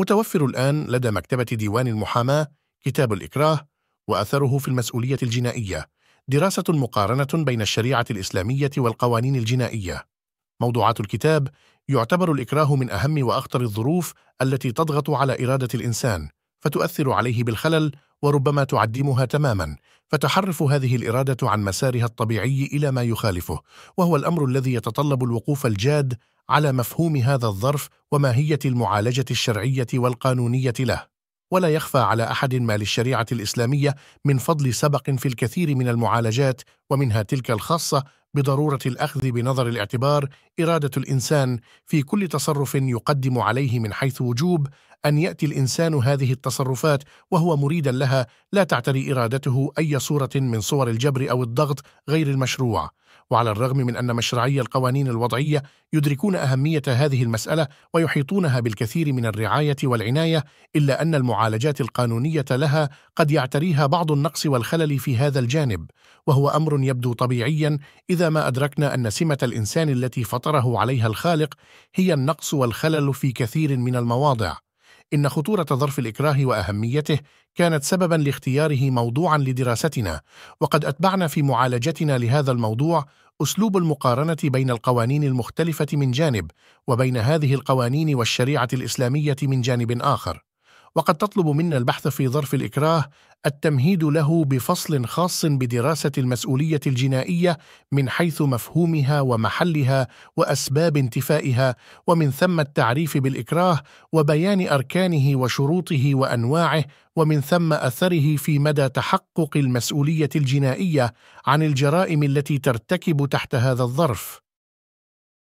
متوفر الآن لدى مكتبة ديوان المحاماة كتاب الإكراه وأثره في المسؤولية الجنائية دراسة مقارنة بين الشريعة الإسلامية والقوانين الجنائية موضوعات الكتاب يعتبر الإكراه من أهم وأخطر الظروف التي تضغط على إرادة الإنسان فتؤثر عليه بالخلل وربما تعدمها تماما فتحرف هذه الإرادة عن مسارها الطبيعي إلى ما يخالفه وهو الأمر الذي يتطلب الوقوف الجاد على مفهوم هذا الظرف وماهية المعالجة الشرعية والقانونية له ولا يخفى على أحد ما للشريعة الإسلامية من فضل سبق في الكثير من المعالجات ومنها تلك الخاصة بضروره الاخذ بنظر الاعتبار اراده الانسان في كل تصرف يقدم عليه من حيث وجوب ان ياتي الانسان هذه التصرفات وهو مريدا لها لا تعتري ارادته اي صوره من صور الجبر او الضغط غير المشروع وعلى الرغم من ان مشرعي القوانين الوضعيه يدركون اهميه هذه المساله ويحيطونها بالكثير من الرعايه والعنايه الا ان المعالجات القانونيه لها قد يعتريها بعض النقص والخلل في هذا الجانب وهو امر يبدو طبيعيا اذا إذا ما أدركنا أن سمة الإنسان التي فطره عليها الخالق هي النقص والخلل في كثير من المواضع إن خطورة ظرف الإكراه وأهميته كانت سببا لاختياره موضوعا لدراستنا وقد أتبعنا في معالجتنا لهذا الموضوع أسلوب المقارنة بين القوانين المختلفة من جانب وبين هذه القوانين والشريعة الإسلامية من جانب آخر وقد تطلب منا البحث في ظرف الإكراه التمهيد له بفصل خاص بدراسة المسؤولية الجنائية من حيث مفهومها ومحلها وأسباب انتفائها ومن ثم التعريف بالإكراه وبيان أركانه وشروطه وأنواعه ومن ثم أثره في مدى تحقق المسؤولية الجنائية عن الجرائم التي ترتكب تحت هذا الظرف